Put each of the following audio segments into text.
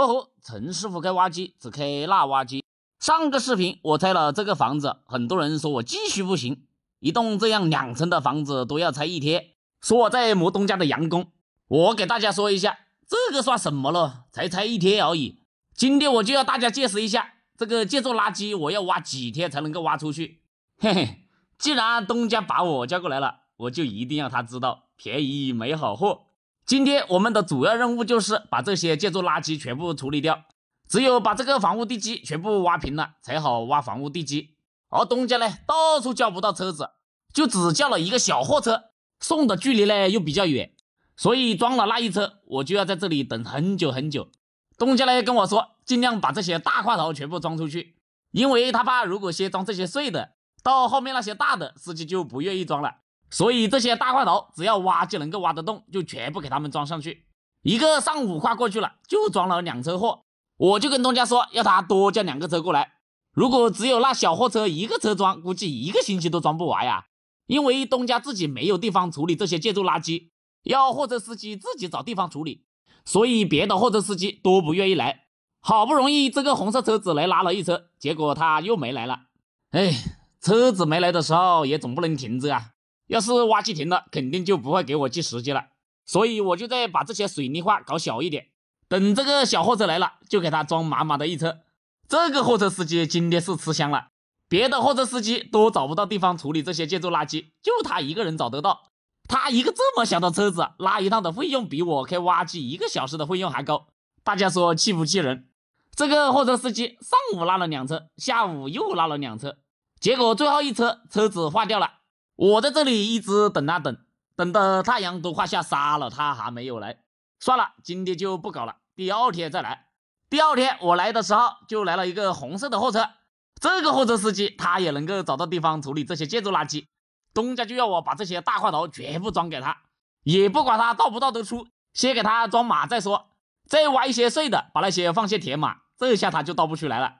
哦吼，陈师傅开挖机，只开那挖机。上个视频我拆了这个房子，很多人说我技术不行，一栋这样两层的房子都要拆一天，说我在磨东家的洋工。我给大家说一下，这个算什么了？才拆一天而已。今天我就要大家见识一下，这个建筑垃圾我要挖几天才能够挖出去。嘿嘿，既然东家把我叫过来了，我就一定要他知道，便宜没好货。今天我们的主要任务就是把这些建筑垃圾全部处理掉。只有把这个房屋地基全部挖平了，才好挖房屋地基。而东家呢，到处叫不到车子，就只叫了一个小货车，送的距离呢又比较远，所以装了那一车，我就要在这里等很久很久。东家呢跟我说，尽量把这些大块头全部装出去，因为他怕如果先装这些碎的，到后面那些大的司机就不愿意装了。所以这些大块头，只要挖就能够挖得动，就全部给他们装上去。一个上午快过去了，就装了两车货。我就跟东家说，要他多叫两个车过来。如果只有那小货车一个车装，估计一个星期都装不完呀。因为东家自己没有地方处理这些建筑垃圾，要货车司机自己找地方处理，所以别的货车司机都不愿意来。好不容易这个红色车子来拉了一车，结果他又没来了。哎，车子没来的时候也总不能停着啊。要是挖机停了，肯定就不会给我计时机了，所以我就再把这些水泥块搞小一点，等这个小货车来了就给它装满满的一车。这个货车司机今天是吃香了，别的货车司机都找不到地方处理这些建筑垃圾，就他一个人找得到。他一个这么小的车子拉一趟的费用比我开挖机一个小时的费用还高，大家说气不气人？这个货车司机上午拉了两车，下午又拉了两车，结果最后一车车子坏掉了。我在这里一直等啊等，等的太阳都快下山了，他还没有来。算了，今天就不搞了，第二天再来。第二天我来的时候，就来了一个红色的货车。这个货车司机，他也能够找到地方处理这些建筑垃圾。东家就要我把这些大块头全部装给他，也不管他倒不倒得出，先给他装满再说。再挖一些碎的，把那些放些填满，这下他就倒不出来了。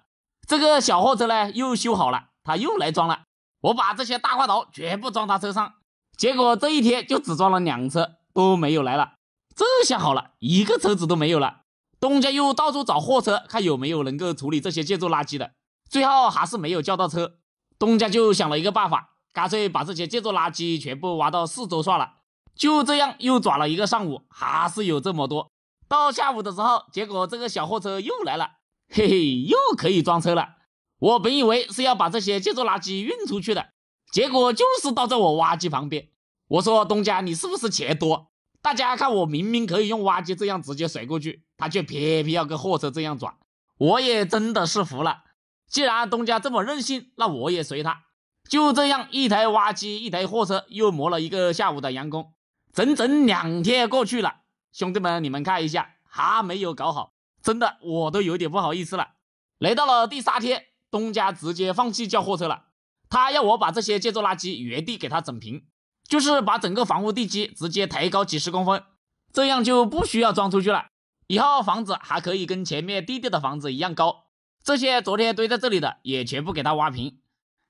这个小货车呢，又修好了，他又来装了。我把这些大块头全部装他车上，结果这一天就只装了两车都没有来了，这下好了，一个车子都没有了。东家又到处找货车，看有没有能够处理这些建筑垃圾的，最后还是没有叫到车。东家就想了一个办法，干脆把这些建筑垃圾全部挖到四周算了。就这样又转了一个上午，还是有这么多。到下午的时候，结果这个小货车又来了，嘿嘿，又可以装车了。我本以为是要把这些建筑垃圾运出去的，结果就是倒在我挖机旁边。我说东家，你是不是钱多？大家看，我明明可以用挖机这样直接甩过去，他却偏偏要跟货车这样转。我也真的是服了。既然东家这么任性，那我也随他。就这样，一台挖机，一台货车，又磨了一个下午的阳工，整整两天过去了。兄弟们，你们看一下，还没有搞好，真的，我都有点不好意思了。来到了第三天。东家直接放弃叫货车了，他要我把这些建筑垃圾原地给他整平，就是把整个房屋地基直接抬高几十公分，这样就不需要装出去了，以后房子还可以跟前面弟弟的房子一样高。这些昨天堆在这里的也全部给他挖平，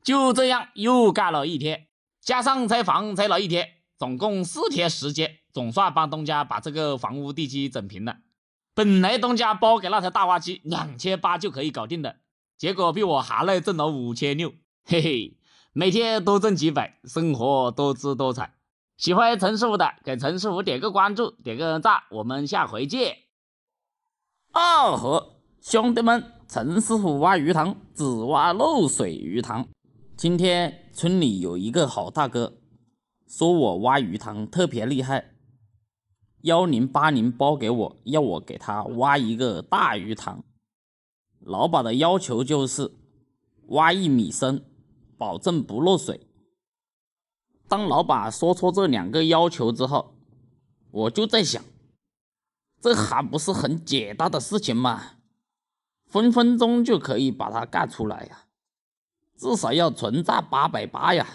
就这样又干了一天，加上拆房拆了一天，总共四天时间，总算帮东家把这个房屋地基整平了。本来东家包给那台大挖机两千八就可以搞定的。结果比我还累，挣了五千六，嘿嘿，每天多挣几百，生活多姿多彩。喜欢陈师傅的，给陈师傅点个关注，点个赞，我们下回见。二吼，兄弟们，陈师傅挖鱼塘，只挖漏水鱼塘。今天村里有一个好大哥，说我挖鱼塘特别厉害，幺零八零包给我，要我给他挖一个大鱼塘。老板的要求就是挖一米深，保证不漏水。当老板说出这两个要求之后，我就在想，这还不是很简单的事情吗？分分钟就可以把它干出来呀！至少要存在八百八呀！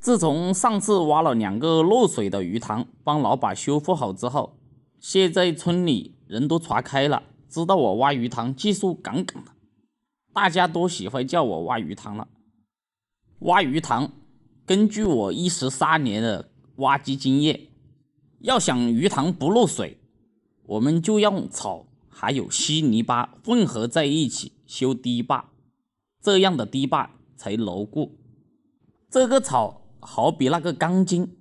自从上次挖了两个漏水的鱼塘，帮老板修复好之后，现在村里人都传开了。知道我挖鱼塘技术杠杠的，大家都喜欢叫我挖鱼塘了。挖鱼塘，根据我一十三年的挖机经验，要想鱼塘不漏水，我们就用草还有稀泥巴混合在一起修堤坝，这样的堤坝才牢固。这个草好比那个钢筋，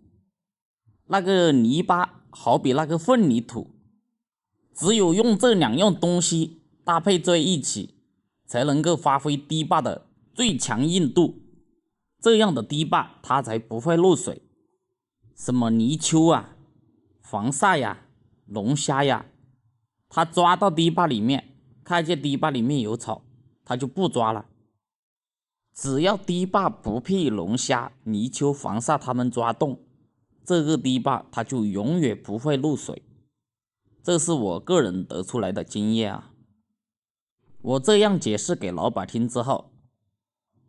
那个泥巴好比那个混凝土。只有用这两样东西搭配在一起，才能够发挥堤坝的最强硬度。这样的堤坝，它才不会漏水。什么泥鳅啊、黄鳝呀、龙虾呀，它抓到堤坝里面，看见堤坝里面有草，它就不抓了。只要堤坝不被龙虾、泥鳅、黄鳝它们抓动，这个堤坝它就永远不会漏水。这是我个人得出来的经验啊！我这样解释给老板听之后，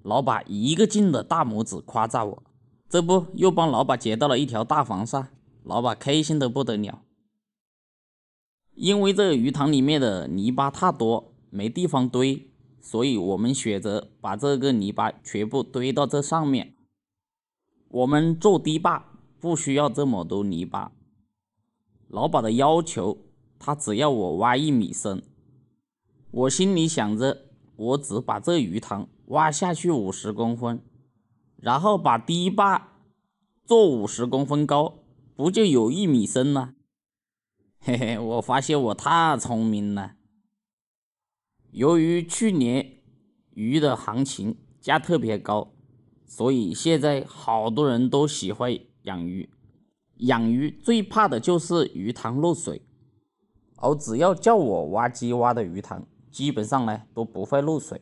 老板一个劲的大拇指夸赞我，这不又帮老板捡到了一条大黄鳝，老板开心的不得了。因为这鱼塘里面的泥巴太多，没地方堆，所以我们选择把这个泥巴全部堆到这上面。我们做堤坝不需要这么多泥巴，老板的要求。他只要我挖一米深，我心里想着，我只把这鱼塘挖下去五十公分，然后把堤坝做五十公分高，不就有一米深了？嘿嘿，我发现我太聪明了。由于去年鱼的行情价特别高，所以现在好多人都喜欢养鱼。养鱼最怕的就是鱼塘漏水。而只要叫我挖机挖的鱼塘，基本上呢都不会漏水。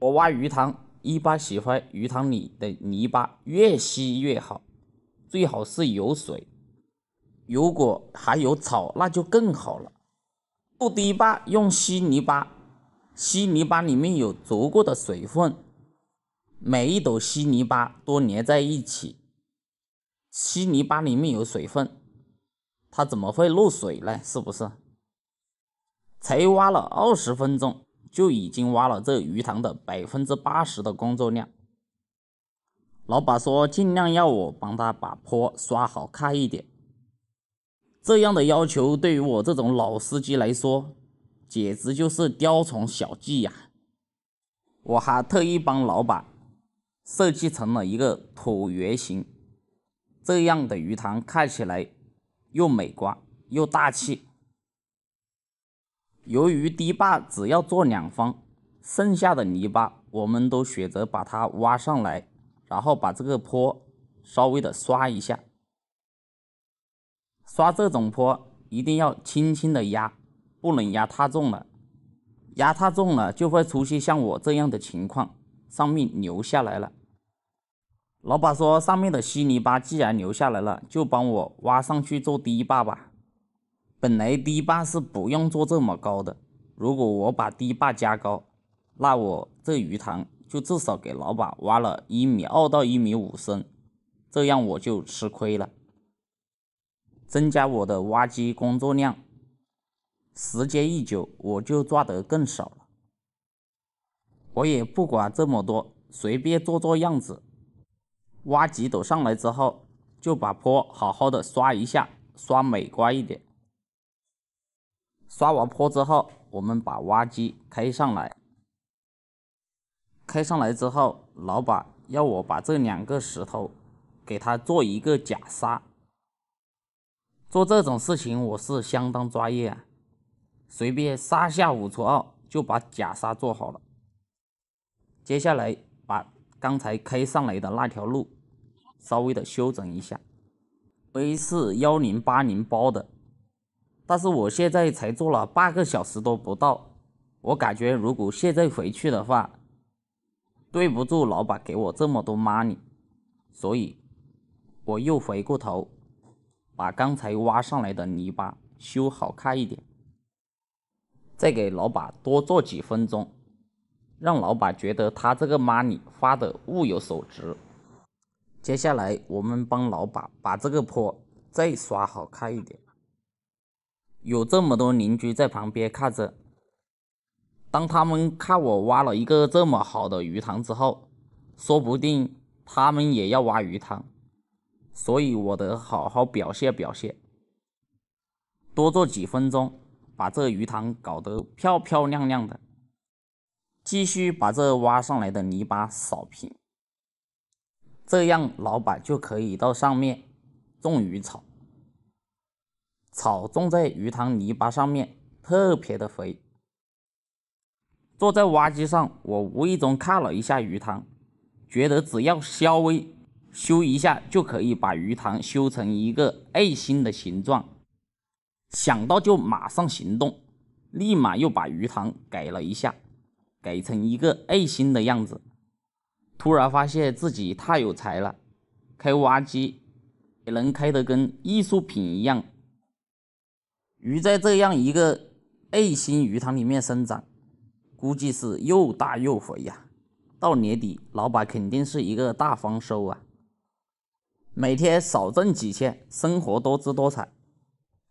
我挖鱼塘一般喜欢鱼塘里的泥巴越稀越好，最好是有水，如果还有草那就更好了。不堤坝用稀泥巴，稀泥巴里面有足够的水分，每一斗稀泥巴都粘在一起，稀泥巴里面有水分。它怎么会漏水呢？是不是？才挖了二十分钟，就已经挖了这鱼塘的百分之八十的工作量。老板说尽量要我帮他把坡刷好看一点，这样的要求对于我这种老司机来说，简直就是雕虫小技呀！我还特意帮老板设计成了一个椭圆形，这样的鱼塘看起来。又美观又大气。由于堤坝只要做两方，剩下的泥巴我们都选择把它挖上来，然后把这个坡稍微的刷一下。刷这种坡一定要轻轻的压，不能压太重了。压太重了就会出现像我这样的情况，上面流下来了。老板说：“上面的稀泥巴既然留下来了，就帮我挖上去做堤坝吧。本来堤坝是不用做这么高的。如果我把堤坝加高，那我这鱼塘就至少给老板挖了一米二到一米五深，这样我就吃亏了，增加我的挖机工作量。时间一久，我就赚得更少了。我也不管这么多，随便做做样子。”挖几斗上来之后，就把坡好好的刷一下，刷美观一点。刷完坡之后，我们把挖机开上来。开上来之后，老板要我把这两个石头给他做一个假沙。做这种事情我是相当专业，啊，随便三下五除二就把假沙做好了。接下来把。刚才开上来的那条路，稍微的修整一下。A 是幺零八零包的，但是我现在才做了八个小时都不到，我感觉如果现在回去的话，对不住老板给我这么多 money，所以我又回过头，把刚才挖上来的泥巴修好看一点，再给老板多做几分钟。让老板觉得他这个 money 发的物有所值。接下来，我们帮老板把这个坡再刷好看一点。有这么多邻居在旁边看着，当他们看我挖了一个这么好的鱼塘之后，说不定他们也要挖鱼塘，所以我得好好表现表现，多做几分钟，把这鱼塘搞得漂漂亮亮的。继续把这挖上来的泥巴扫平，这样老板就可以到上面种鱼草。草种在鱼塘泥巴上面，特别的肥。坐在挖机上，我无意中看了一下鱼塘，觉得只要稍微修一下，就可以把鱼塘修成一个爱心的形状。想到就马上行动，立马又把鱼塘改了一下。改成一个爱心的样子，突然发现自己太有才了，开挖机也能开得跟艺术品一样。鱼在这样一个爱心鱼塘里面生长，估计是又大又肥呀。到年底，老板肯定是一个大丰收啊！每天少挣几千，生活多姿多彩。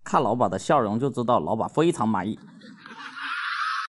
看老板的笑容就知道，老板非常满意。